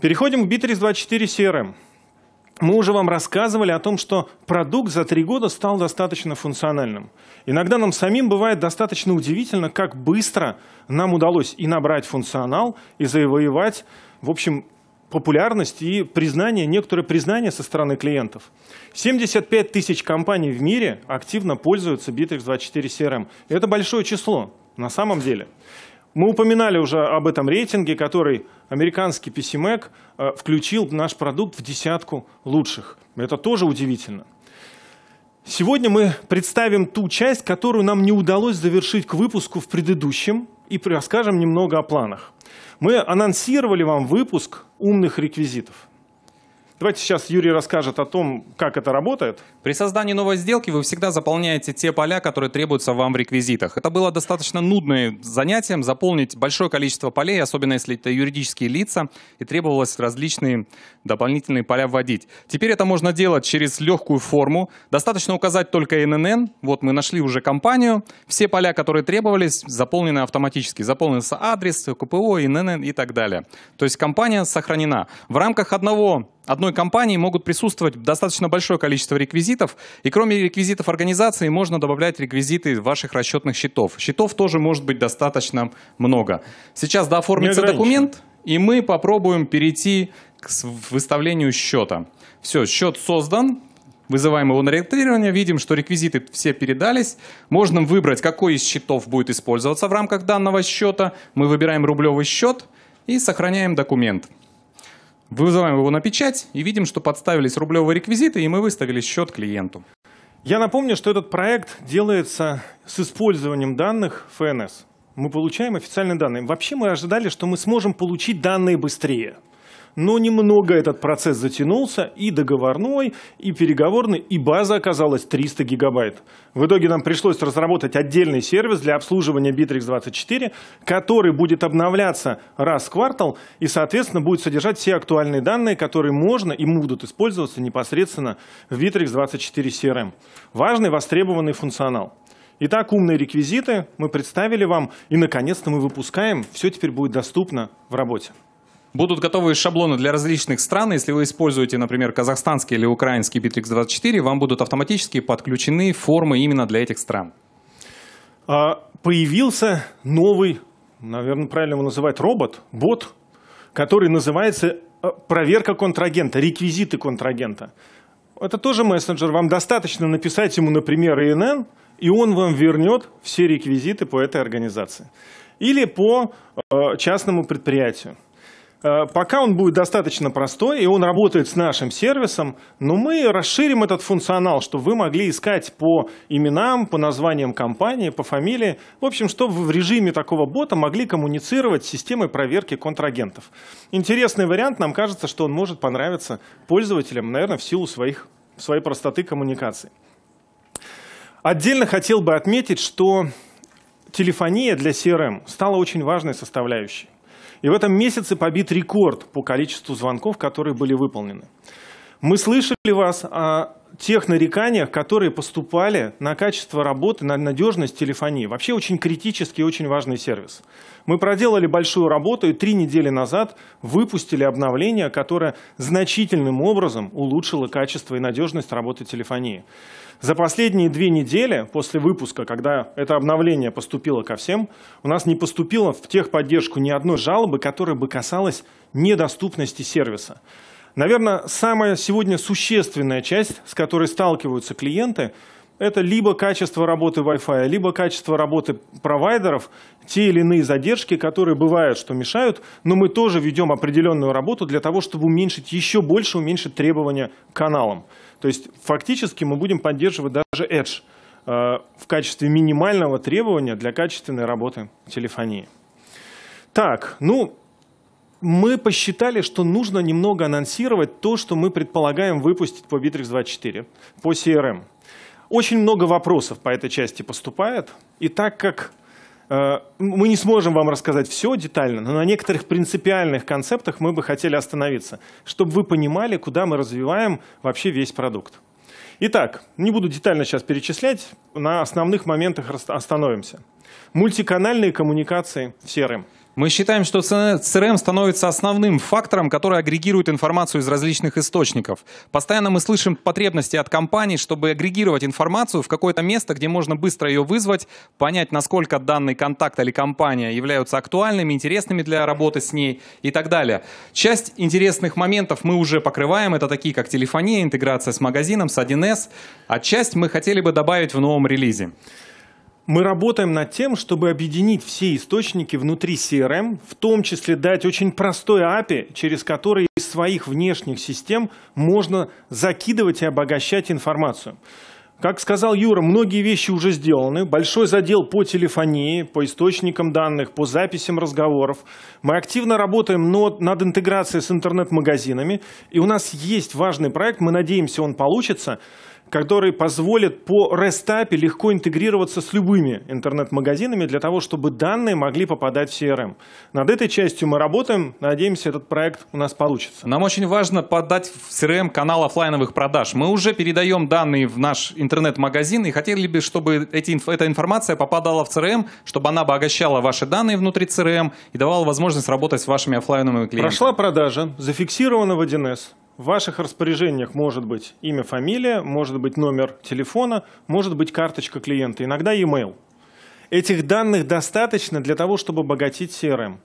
Переходим к Bittrex 24 CRM. Мы уже вам рассказывали о том, что продукт за три года стал достаточно функциональным. Иногда нам самим бывает достаточно удивительно, как быстро нам удалось и набрать функционал, и завоевать, в общем, популярность и признание, некоторое признание со стороны клиентов. 75 тысяч компаний в мире активно пользуются Bittrex 24 CRM. Это большое число на самом деле. Мы упоминали уже об этом рейтинге, который американский PCMAC э, включил наш продукт в десятку лучших. Это тоже удивительно. Сегодня мы представим ту часть, которую нам не удалось завершить к выпуску в предыдущем, и расскажем немного о планах. Мы анонсировали вам выпуск умных реквизитов. Давайте сейчас Юрий расскажет о том, как это работает. При создании новой сделки вы всегда заполняете те поля, которые требуются вам в реквизитах. Это было достаточно нудным занятием, заполнить большое количество полей, особенно если это юридические лица, и требовалось различные дополнительные поля вводить. Теперь это можно делать через легкую форму. Достаточно указать только ННН. Вот мы нашли уже компанию. Все поля, которые требовались, заполнены автоматически. Заполнился адрес, КПО, ННН и так далее. То есть компания сохранена. В рамках одного одной компании могут присутствовать достаточно большое количество реквизитов, и кроме реквизитов организации можно добавлять реквизиты ваших расчетных счетов. Счетов тоже может быть достаточно много. Сейчас дооформится документ, и мы попробуем перейти к выставлению счета. Все, счет создан, Вызываем его на регистрирование, видим, что реквизиты все передались. Можно выбрать, какой из счетов будет использоваться в рамках данного счета. Мы выбираем рублевый счет и сохраняем документ. Вызываем его на печать и видим, что подставились рублевые реквизиты, и мы выставили счет клиенту. Я напомню, что этот проект делается с использованием данных ФНС. Мы получаем официальные данные. Вообще мы ожидали, что мы сможем получить данные быстрее но немного этот процесс затянулся, и договорной, и переговорный, и база оказалась 300 гигабайт. В итоге нам пришлось разработать отдельный сервис для обслуживания Bittrex24, который будет обновляться раз в квартал и, соответственно, будет содержать все актуальные данные, которые можно и будут использоваться непосредственно в Bittrex24 CRM. Эм. Важный востребованный функционал. Итак, умные реквизиты мы представили вам, и, наконец-то, мы выпускаем. Все теперь будет доступно в работе. Будут готовы шаблоны для различных стран. Если вы используете, например, казахстанский или украинский Bittrex24, вам будут автоматически подключены формы именно для этих стран. А, появился новый, наверное, правильно его называть, робот, бот, который называется а, проверка контрагента, реквизиты контрагента. Это тоже мессенджер. Вам достаточно написать ему, например, ИНН, и он вам вернет все реквизиты по этой организации. Или по а, частному предприятию. Э, пока он будет достаточно простой, и он работает с нашим сервисом, но мы расширим этот функционал, чтобы вы могли искать по именам, по названиям компании, по фамилии. В общем, чтобы в режиме такого бота могли коммуницировать с системой проверки контрагентов. Интересный вариант, нам кажется, что он может понравиться пользователям, наверное, в силу своих, своей простоты коммуникации. Отдельно хотел бы отметить, что телефония для CRM стала очень важной составляющей. И в этом месяце побит рекорд по количеству звонков, которые были выполнены. Мы слышали вас о а тех нареканиях, которые поступали на качество работы, на надежность телефонии. Вообще очень критический и очень важный сервис. Мы проделали большую работу и три недели назад выпустили обновление, которое значительным образом улучшило качество и надежность работы телефонии. За последние две недели после выпуска, когда это обновление поступило ко всем, у нас не поступило в техподдержку ни одной жалобы, которая бы касалась недоступности сервиса. Наверное, самая сегодня существенная часть, с которой сталкиваются клиенты, это либо качество работы Wi-Fi, либо качество работы провайдеров, те или иные задержки, которые бывают, что мешают, но мы тоже ведем определенную работу для того, чтобы уменьшить еще больше, уменьшить требования к каналам. То есть фактически мы будем поддерживать даже Edge э, в качестве минимального требования для качественной работы телефонии. Так, ну, мы посчитали, что нужно немного анонсировать то, что мы предполагаем выпустить по Bittrex 24, по CRM. Эм. Очень много вопросов по этой части поступает, и так как э, мы не сможем вам рассказать все детально, но на некоторых принципиальных концептах мы бы хотели остановиться, чтобы вы понимали, куда мы развиваем вообще весь продукт. Итак, не буду детально сейчас перечислять, на основных моментах остановимся. Мультиканальные коммуникации в CRM – эм. Мы считаем, что CRM становится основным фактором, который агрегирует информацию из различных источников. Постоянно мы слышим потребности от компаний, чтобы агрегировать информацию в какое-то место, где можно быстро ее вызвать, понять, насколько данный контакт или компания являются актуальными, интересными для работы с ней и так далее. Часть интересных моментов мы уже покрываем. Это такие, как телефония, интеграция с магазином, с 1С. А часть мы хотели бы добавить в новом релизе. Мы работаем над тем, чтобы объединить все источники внутри CRM, в том числе дать очень простой API, через который из своих внешних систем можно закидывать и обогащать информацию. Как сказал Юра, многие вещи уже сделаны. Большой задел по телефонии, по источникам данных, по записям разговоров. Мы активно работаем над интеграцией с интернет-магазинами. И у нас есть важный проект, мы надеемся, он получится – который позволит по REST API легко интегрироваться с любыми интернет-магазинами для того, чтобы данные могли попадать в CRM. Над этой частью мы работаем, надеемся, этот проект у нас получится. Нам очень важно подать в CRM канал офлайновых продаж. Мы уже передаем данные в наш интернет-магазин и хотели бы, чтобы эти, эта информация попадала в CRM, чтобы она обогащала ваши данные внутри CRM и давала возможность работать с вашими офлайновыми клиентами. Прошла продажа, зафиксирована в 1С, в ваших распоряжениях может быть имя, фамилия, может быть номер телефона, может быть карточка клиента, иногда e-mail. Этих данных достаточно для того, чтобы обогатить CRM.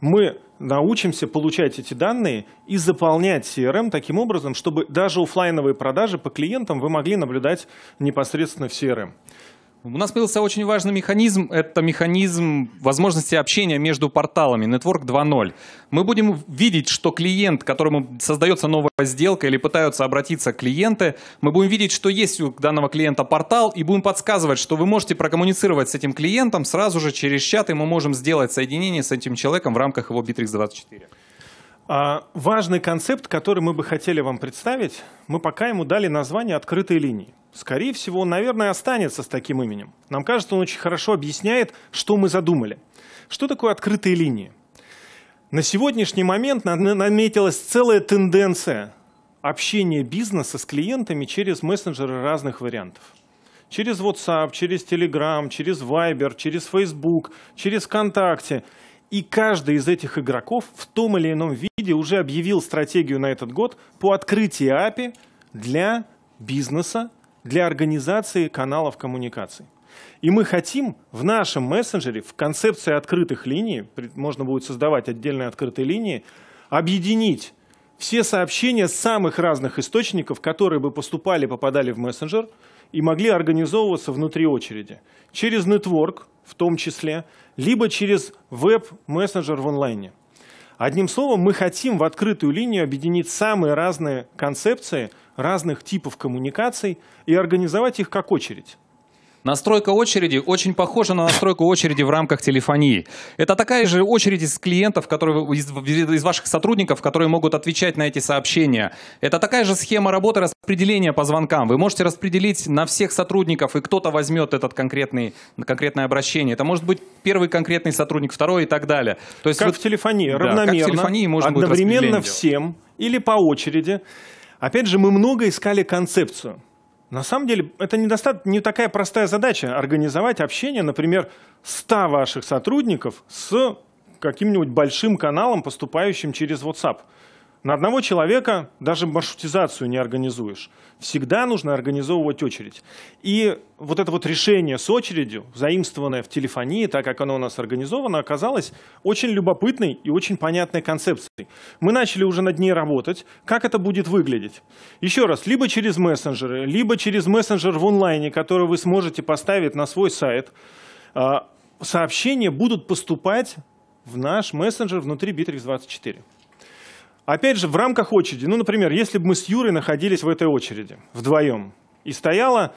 Мы научимся получать эти данные и заполнять CRM таким образом, чтобы даже офлайновые продажи по клиентам вы могли наблюдать непосредственно в CRM. У нас появился очень важный механизм. Это механизм возможности общения между порталами, Network 2.0. Мы будем видеть, что клиент, которому создается новая сделка или пытаются обратиться клиенты, мы будем видеть, что есть у данного клиента портал, и будем подсказывать, что вы можете прокоммуницировать с этим клиентом сразу же через чат, и мы можем сделать соединение с этим человеком в рамках его Bittrex 24. А, важный концепт, который мы бы хотели вам представить, мы пока ему дали название «Открытые линии» скорее всего, он, наверное, останется с таким именем. Нам кажется, он очень хорошо объясняет, что мы задумали. Что такое открытые линии? На сегодняшний момент наметилась целая тенденция общения бизнеса с клиентами через мессенджеры разных вариантов. Через WhatsApp, через Telegram, через Viber, через Facebook, через ВКонтакте. И каждый из этих игроков в том или ином виде уже объявил стратегию на этот год по открытию API для бизнеса для организации каналов коммуникации. И мы хотим в нашем мессенджере, в концепции открытых линий, можно будет создавать отдельные открытые линии, объединить все сообщения с самых разных источников, которые бы поступали, попадали в мессенджер, и могли организовываться внутри очереди. Через нетворк в том числе, либо через веб-мессенджер в онлайне. Одним словом, мы хотим в открытую линию объединить самые разные концепции – разных типов коммуникаций и организовать их как очередь. Настройка очереди очень похожа на настройку очереди в рамках телефонии. Это такая же очередь из клиентов, которые, из, из ваших сотрудников, которые могут отвечать на эти сообщения. Это такая же схема работы распределения по звонкам. Вы можете распределить на всех сотрудников, и кто-то возьмет этот конкретный, конкретное обращение. Это может быть первый конкретный сотрудник, второй и так далее. То есть как вот, в телефонии, да, равномерно, как в телефонии можно одновременно всем или по очереди. Опять же, мы много искали концепцию. На самом деле, это недостат... не такая простая задача – организовать общение, например, 100 ваших сотрудников с каким-нибудь большим каналом, поступающим через WhatsApp – на одного человека даже маршрутизацию не организуешь. Всегда нужно организовывать очередь. И вот это вот решение с очередью, заимствованное в телефонии, так как оно у нас организовано, оказалось очень любопытной и очень понятной концепцией. Мы начали уже над ней работать. Как это будет выглядеть? Еще раз, либо через мессенджеры, либо через мессенджер в онлайне, который вы сможете поставить на свой сайт, а, сообщения будут поступать в наш мессенджер внутри Bittrex24. Опять же, в рамках очереди, ну, например, если бы мы с Юрой находились в этой очереди вдвоем, и стояла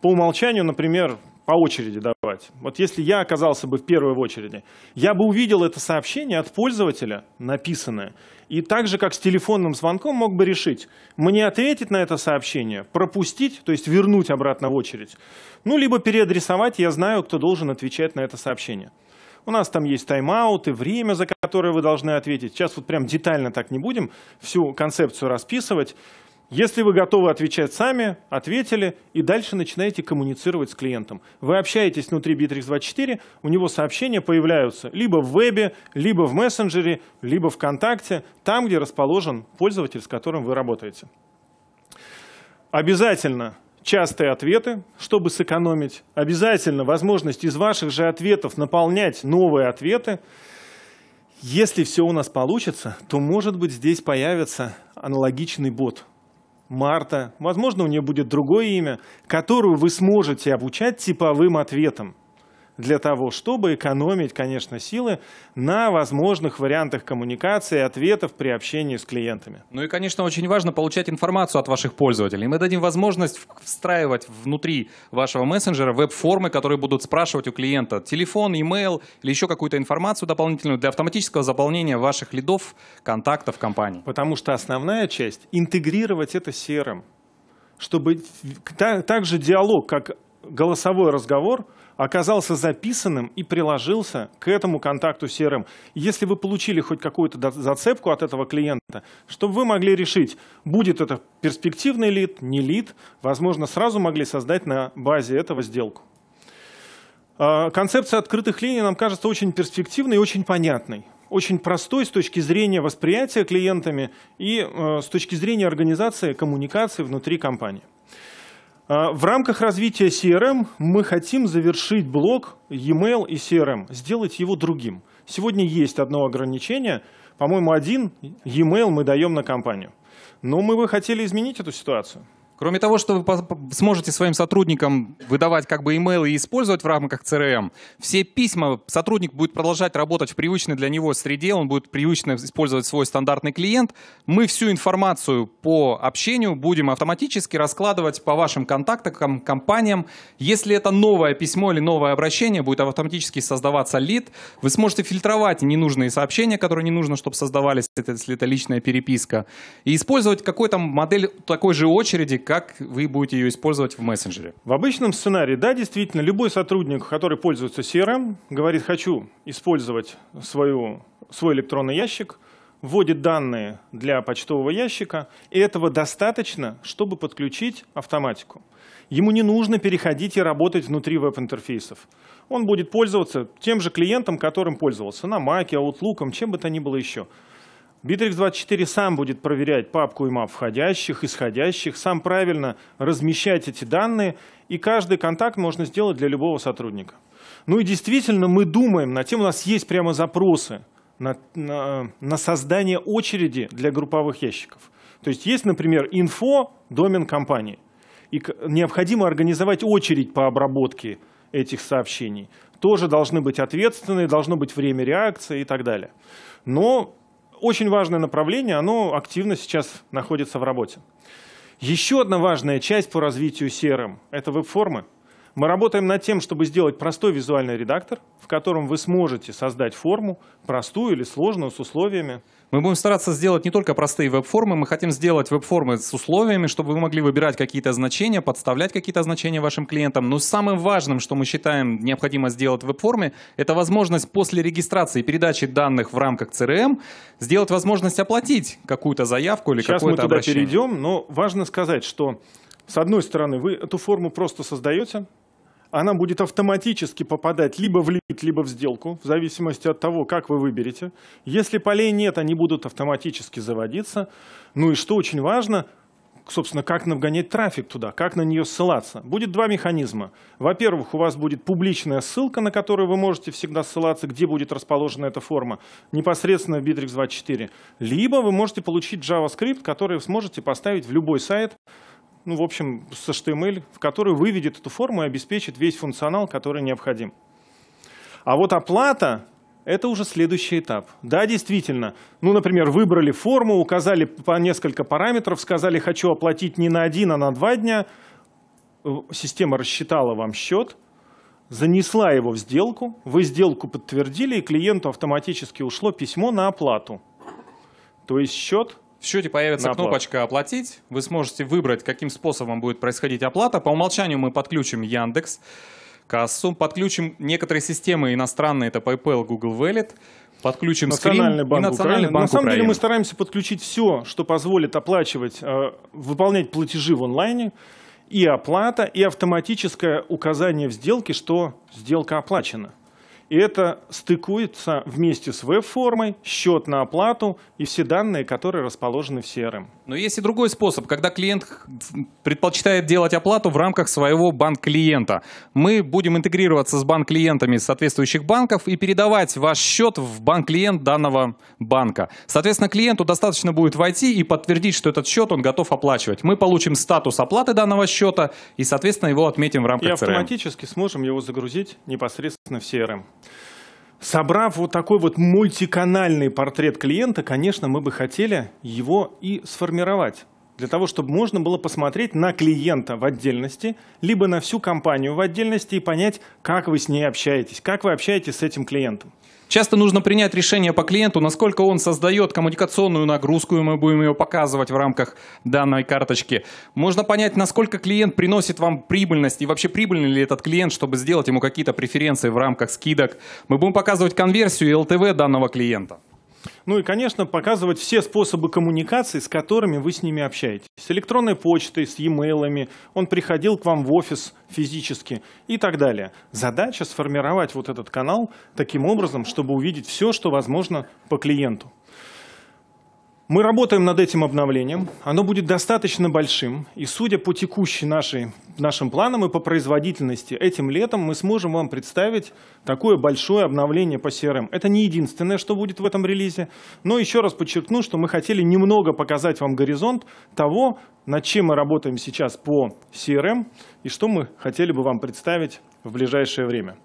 по умолчанию, например, по очереди давать. Вот если я оказался бы в первой очереди, я бы увидел это сообщение от пользователя, написанное, и так же, как с телефонным звонком, мог бы решить, мне ответить на это сообщение, пропустить, то есть вернуть обратно в очередь, ну, либо переадресовать, я знаю, кто должен отвечать на это сообщение. У нас там есть тайм-ауты, время, за которое вы должны ответить. Сейчас вот прям детально так не будем всю концепцию расписывать. Если вы готовы отвечать сами, ответили, и дальше начинаете коммуницировать с клиентом. Вы общаетесь внутри Bittrex 24, у него сообщения появляются либо в вебе, либо в мессенджере, либо ВКонтакте, там, где расположен пользователь, с которым вы работаете. Обязательно частые ответы, чтобы сэкономить. Обязательно возможность из ваших же ответов наполнять новые ответы. Если все у нас получится, то, может быть, здесь появится аналогичный бот. Марта, возможно, у нее будет другое имя, которую вы сможете обучать типовым ответам для того, чтобы экономить, конечно, силы на возможных вариантах коммуникации ответов при общении с клиентами. Ну и, конечно, очень важно получать информацию от ваших пользователей. Мы дадим возможность встраивать внутри вашего мессенджера веб-формы, которые будут спрашивать у клиента телефон, email или еще какую-то информацию дополнительную для автоматического заполнения ваших лидов, контактов компании. Потому что основная часть — интегрировать это с серым, чтобы так же диалог, как голосовой разговор — оказался записанным и приложился к этому контакту CRM. Если вы получили хоть какую-то зацепку от этого клиента, чтобы вы могли решить, будет это перспективный лид, не лид, возможно, сразу могли создать на базе этого сделку. А, концепция открытых линий нам кажется очень перспективной и очень понятной очень простой с точки зрения восприятия клиентами и э, с точки зрения организации коммуникации внутри компании. А, в рамках развития CRM мы хотим завершить блок e-mail и CRM, сделать его другим. Сегодня есть одно ограничение, по-моему, один e-mail мы даем на компанию. Но мы бы хотели изменить эту ситуацию. Кроме того, что вы сможете своим сотрудникам выдавать как бы имейлы и использовать в рамках CRM, все письма сотрудник будет продолжать работать в привычной для него среде, он будет привычно использовать свой стандартный клиент. Мы всю информацию по общению будем автоматически раскладывать по вашим контактам, компаниям. Если это новое письмо или новое обращение, будет автоматически создаваться лид. Вы сможете фильтровать ненужные сообщения, которые не нужно, чтобы создавались, если это личная переписка. И использовать какой-то модель такой же очереди, как вы будете ее использовать в мессенджере? В обычном сценарии, да, действительно, любой сотрудник, который пользуется CRM, говорит, хочу использовать свою, свой электронный ящик, вводит данные для почтового ящика, и этого достаточно, чтобы подключить автоматику. Ему не нужно переходить и работать внутри веб-интерфейсов. Он будет пользоваться тем же клиентом, которым пользовался, на Mac, Outlook, чем бы то ни было еще. Bittrex24 сам будет проверять папку има входящих, исходящих, сам правильно размещать эти данные, и каждый контакт можно сделать для любого сотрудника. Ну и действительно мы думаем над тем, у нас есть прямо запросы на, на, на создание очереди для групповых ящиков. То есть есть, например, инфо, домен компании, и необходимо организовать очередь по обработке этих сообщений. Тоже должны быть ответственные, должно быть время реакции и так далее. Но очень важное направление, оно активно сейчас находится в работе. Еще одна важная часть по развитию CRM – это веб-формы. Мы работаем над тем, чтобы сделать простой визуальный редактор, в котором вы сможете создать форму, простую или сложную, с условиями, мы будем стараться сделать не только простые веб-формы, мы хотим сделать веб-формы с условиями, чтобы вы могли выбирать какие-то значения, подставлять какие-то значения вашим клиентам. Но самым важным, что мы считаем необходимо сделать в веб-форме, это возможность после регистрации и передачи данных в рамках CRM сделать возможность оплатить какую-то заявку или какое-то обращение. Сейчас мы туда перейдем, но важно сказать, что с одной стороны вы эту форму просто создаете, она будет автоматически попадать либо в лимит, либо в сделку, в зависимости от того, как вы выберете. Если полей нет, они будут автоматически заводиться. Ну и что очень важно, собственно, как нагонять трафик туда, как на нее ссылаться. Будет два механизма. Во-первых, у вас будет публичная ссылка, на которую вы можете всегда ссылаться, где будет расположена эта форма, непосредственно в Bittrex 24. Либо вы можете получить JavaScript, который вы сможете поставить в любой сайт, ну, в общем, с HTML, в который выведет эту форму и обеспечит весь функционал, который необходим. А вот оплата – это уже следующий этап. Да, действительно. Ну, например, выбрали форму, указали по несколько параметров, сказали, хочу оплатить не на один, а на два дня. Э, система рассчитала вам счет, занесла его в сделку, вы сделку подтвердили, и клиенту автоматически ушло письмо на оплату. То есть счет в счете появится кнопочка «Оплатить». Вы сможете выбрать, каким способом будет происходить оплата. По умолчанию мы подключим Яндекс кассу, подключим некоторые системы иностранные, это PayPal, Google Wallet, подключим Национальный банк и Национальный банк На самом Украины. деле мы стараемся подключить все, что позволит оплачивать, э, выполнять платежи в онлайне, и оплата, и автоматическое указание в сделке, что сделка оплачена. И это стыкуется вместе с веб-формой, счет на оплату и все данные, которые расположены в CRM. Но есть и другой способ, когда клиент предпочитает делать оплату в рамках своего банк-клиента. Мы будем интегрироваться с банк-клиентами соответствующих банков и передавать ваш счет в банк-клиент данного банка. Соответственно, клиенту достаточно будет войти и подтвердить, что этот счет он готов оплачивать. Мы получим статус оплаты данного счета и, соответственно, его отметим в рамках CRM. И автоматически CRM. сможем его загрузить непосредственно в CRM. Собрав вот такой вот мультиканальный портрет клиента, конечно, мы бы хотели его и сформировать для того, чтобы можно было посмотреть на клиента в отдельности, либо на всю компанию в отдельности и понять, как вы с ней общаетесь, как вы общаетесь с этим клиентом. Часто нужно принять решение по клиенту, насколько он создает коммуникационную нагрузку, и мы будем ее показывать в рамках данной карточки. Можно понять, насколько клиент приносит вам прибыльность, и вообще прибыльный ли этот клиент, чтобы сделать ему какие-то преференции в рамках скидок. Мы будем показывать конверсию и ЛТВ данного клиента. Ну и, конечно, показывать все способы коммуникации, с которыми вы с ними общаетесь. С электронной почтой, с e-mail, он приходил к вам в офис физически и так далее. Задача сформировать вот этот канал таким образом, чтобы увидеть все, что возможно по клиенту. Мы работаем над этим обновлением. Оно будет достаточно большим. И судя по текущей нашей, нашим планам и по производительности, этим летом мы сможем вам представить такое большое обновление по CRM. Это не единственное, что будет в этом релизе. Но еще раз подчеркну, что мы хотели немного показать вам горизонт того, над чем мы работаем сейчас по CRM и что мы хотели бы вам представить в ближайшее время.